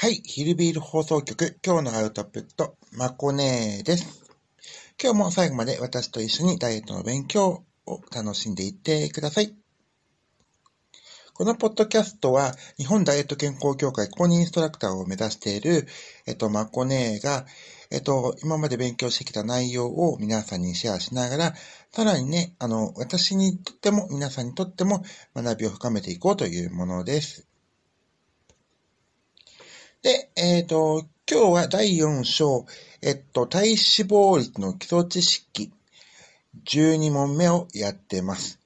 はい、ヒルビール放送局、今日のアウトプット、まこねーです。今日も最後まで私と一緒にダイエットの勉強を楽しんでいってください。このポッドキャストは、日本ダイエット健康協会公認インストラクターを目指している、えっと、まこねーが、えっと、今まで勉強してきた内容を皆さんにシェアしながら、さらにね、あの、私にとっても、皆さんにとっても学びを深めていこうというものです。で、えっ、ー、と、今日は第4章、えっと、体脂肪率の基礎知識、12問目をやってます。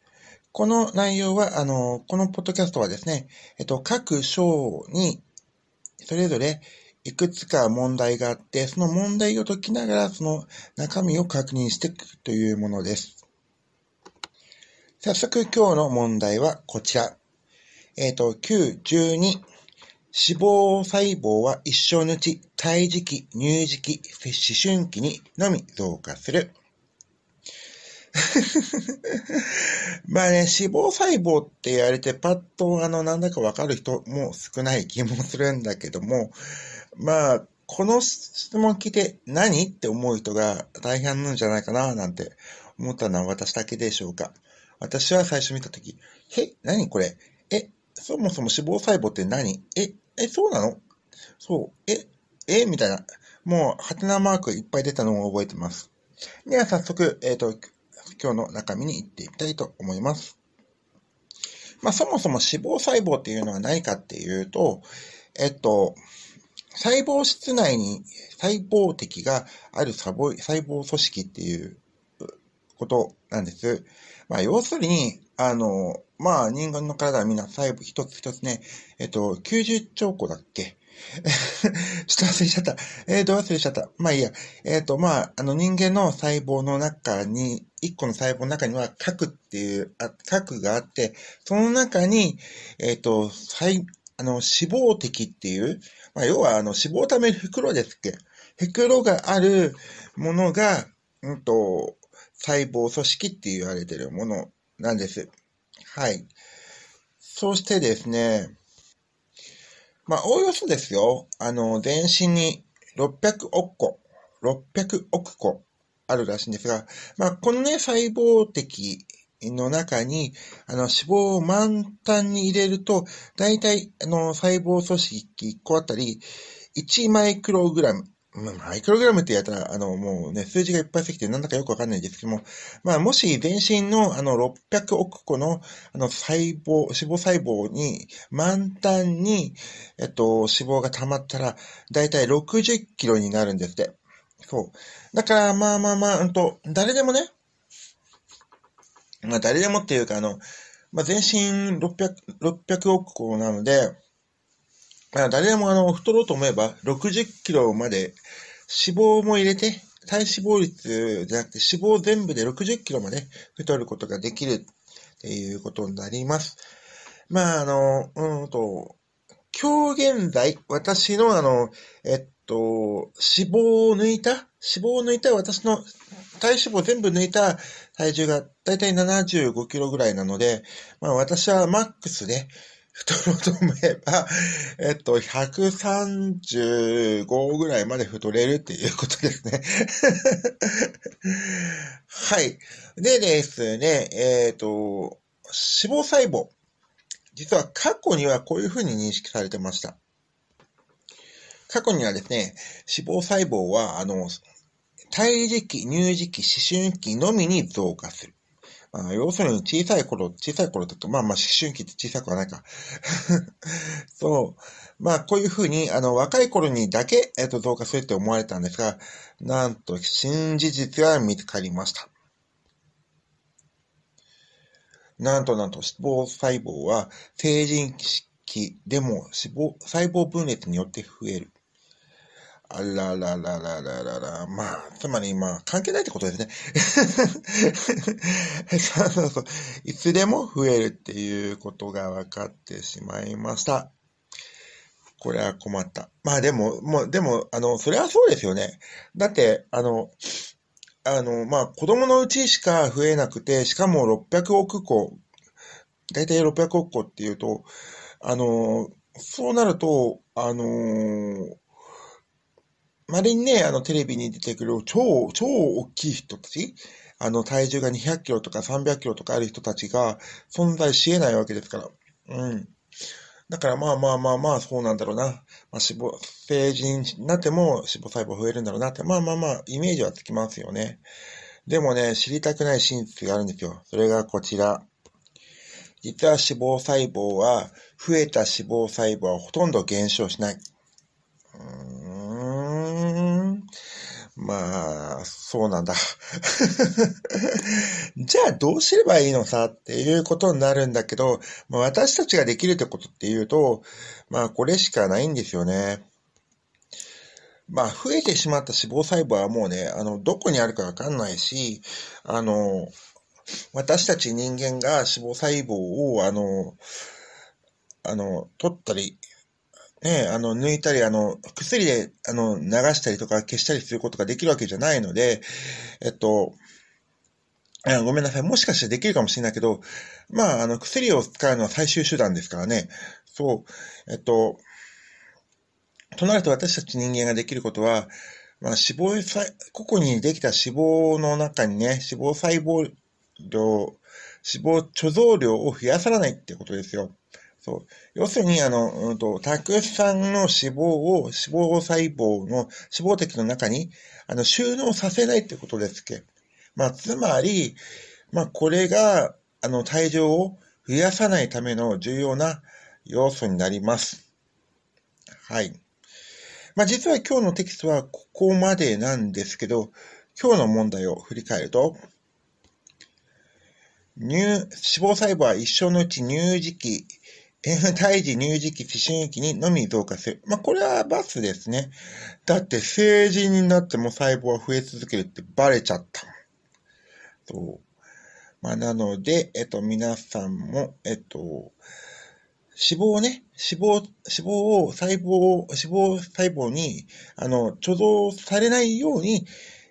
この内容は、あの、このポッドキャストはですね、えっと、各章に、それぞれ、いくつか問題があって、その問題を解きながら、その中身を確認していくというものです。早速、今日の問題はこちら。えっ、と、9、12、脂肪細胞は一生のうち、胎児期、乳児期、思春期にのみ増加する。まあね、脂肪細胞って言われてパッとあの、なんだかわかる人も少ない気もするんだけども、まあ、この質問聞いて何って思う人が大半なんじゃないかななんて思ったのは私だけでしょうか。私は最初見たとき、え、何これえ、そもそも脂肪細胞って何え、え、そうなのそう。え、えみたいな。もう、ハテナマークいっぱい出たのを覚えてます。では、早速、えっ、ー、と、今日の中身に行っていきたいと思います。まあ、そもそも脂肪細胞っていうのは何かっていうと、えっと、細胞室内に細胞的がある細胞組織っていうことなんです。まあ、要するに、あの、まあ、人間の体はみんな細部一つ一つね、えっと、90兆個だっけ ちょっと忘れちゃった。えー、と、忘れちゃった。まあいいや。えっ、ー、と、まあ、あの人間の細胞の中に、一個の細胞の中には核っていう、あ核があって、その中に、えっ、ー、と、細、あの、脂肪滴っていう、まあ、要はあの脂肪をためる袋ですっけ。袋があるものが、うんと、細胞組織って言われてるものなんです。はい。そしてですね、まあ、おおよそですよ。あの、全身に600億個、600億個あるらしいんですが、まあ、このね、細胞的の中に、あの、脂肪を満タンに入れると、大体、あの、細胞組織1個あたり、1マイクログラム、マイクログラムってやったら、あの、もうね、数字がいっぱいすぎて、なんだかよくわかんないですけども、まあ、もし全身の、あの、600億個の、あの、細胞、脂肪細胞に、満タンに、えっと、脂肪が溜まったら、だいたい60キロになるんですって。そう。だから、まあまあまあ、うんと、誰でもね、まあ、誰でもっていうか、あの、まあ、全身600、600億個なので、誰でもあの太ろうと思えば60キロまで脂肪も入れて体脂肪率じゃなくて脂肪全部で60キロまで太ることができるっていうことになります。まああの、うんと、今日現在私のあの、えっと、脂肪を抜いた脂肪を抜いた私の体脂肪全部抜いた体重がだいたい75キロぐらいなので、まあ私はマックスで、ね、太ろうと思えば、えっと、135ぐらいまで太れるっていうことですね。はい。でですね、えっ、ー、と、脂肪細胞。実は過去にはこういうふうに認識されてました。過去にはですね、脂肪細胞は、あの、胎児期、乳児期、思春期のみに増加する。あ要するに小さい頃、小さい頃だと、まあまあ思春期って小さくはないか。そう。まあこういうふうに、あの、若い頃にだけ、えっ、と、増加するって思われたんですが、なんと新事実が見つかりました。なんとなんと脂肪細胞は成人期でも脂肪細胞分裂によって増える。あららららららら。まあ、つまりまあ、関係ないってことですね。そうそうそういつでも増えるっていうことが分かってしまいました。これは困った。まあでも、もう、でも、あの、それはそうですよね。だって、あの、あの、まあ、子供のうちしか増えなくて、しかも600億個、だいたい600億個っていうと、あの、そうなると、あのー、りにね、あの、テレビに出てくる超、超大きい人たち、あの、体重が200キロとか300キロとかある人たちが存在し得ないわけですから。うん。だからまあまあまあまあ、そうなんだろうな。まあ、脂成人になっても脂肪細胞増えるんだろうなって、まあまあまあ、イメージはつきますよね。でもね、知りたくない真実があるんですよ。それがこちら。実は脂肪細胞は、増えた脂肪細胞はほとんど減少しない。うんまあ、そうなんだ じゃあどうすればいいのさっていうことになるんだけど、まあ、私たちができるってことっていうと、まあこれしかないんですよね。まあ増えてしまった脂肪細胞はもうね、あの、どこにあるかわかんないし、あの、私たち人間が脂肪細胞を、あの、あの、取ったり、ね、あの、抜いたり、あの、薬で、あの、流したりとか消したりすることができるわけじゃないので、えっと、ごめんなさい。もしかしてできるかもしれないけど、まあ、あの、薬を使うのは最終手段ですからね。そう。えっと、となると私たち人間ができることは、まあ、死亡細、個々にできた脂肪の中にね、脂肪細胞量、脂肪貯蔵量を増やさないってことですよ。そう。要するに、あの、うんと、たくさんの脂肪を、脂肪細胞の、脂肪滴の中に、あの、収納させないってことですけ。まあ、つまり、まあ、これが、あの、体重を増やさないための重要な要素になります。はい。まあ、実は今日のテキストはここまでなんですけど、今日の問題を振り返ると、乳、脂肪細胞は一生のうち乳児期、胎児、乳児期、思春期にのみ増加する。まあ、これはバスですね。だって成人になっても細胞は増え続けるってバレちゃったそう。まあ、なので、えっと、皆さんも、えっと、脂肪ね、脂肪、脂肪を細胞死脂肪細胞に、あの、貯蔵されないように、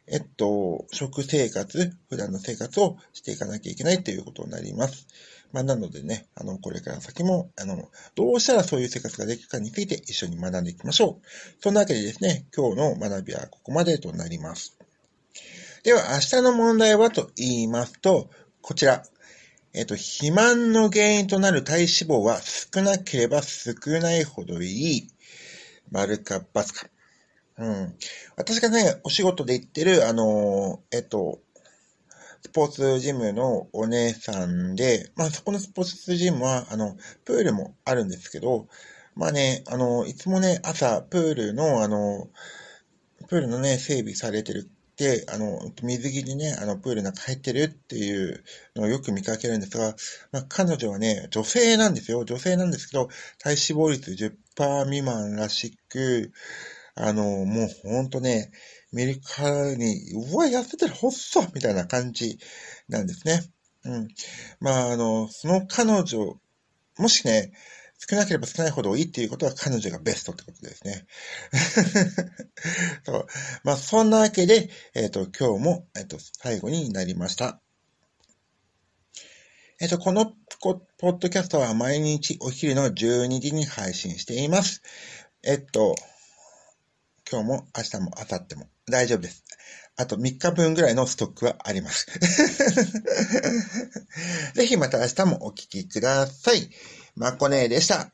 えっと、食生活、普段の生活をしていかなきゃいけないということになります。まあ、なのでね、あの、これから先も、あの、どうしたらそういう生活ができるかについて一緒に学んでいきましょう。そんなわけでですね、今日の学びはここまでとなります。では、明日の問題はと言いますと、こちら。えっと、肥満の原因となる体脂肪は少なければ少ないほどいい。丸か×か。うん。私がね、お仕事で行ってる、あのえっと、スポーツジムのお姉さんで、まあそこのスポーツジムは、あの、プールもあるんですけど、まあね、あの、いつもね、朝、プールの、あの、プールのね、整備されてるって、あの、水着にね、あの、プールなんか入ってるっていうのをよく見かけるんですが、まあ、彼女はね、女性なんですよ。女性なんですけど、体脂肪率10%未満らしく、あの、もうほんとね、メリカに、うわ、痩せてる、ほっそみたいな感じなんですね。うん。まあ、あの、その彼女、もしね、少なければ少ないほどいいっていうことは彼女がベストってことですね。そう。まあ、そんなわけで、えっ、ー、と、今日も、えっ、ー、と、最後になりました。えっ、ー、と、このポッドキャストは毎日お昼の12時に配信しています。えっと、今日も明日も明後日も大丈夫です。あと3日分ぐらいのストックはあります。ぜひまた明日もお聴きください。まこねーでした。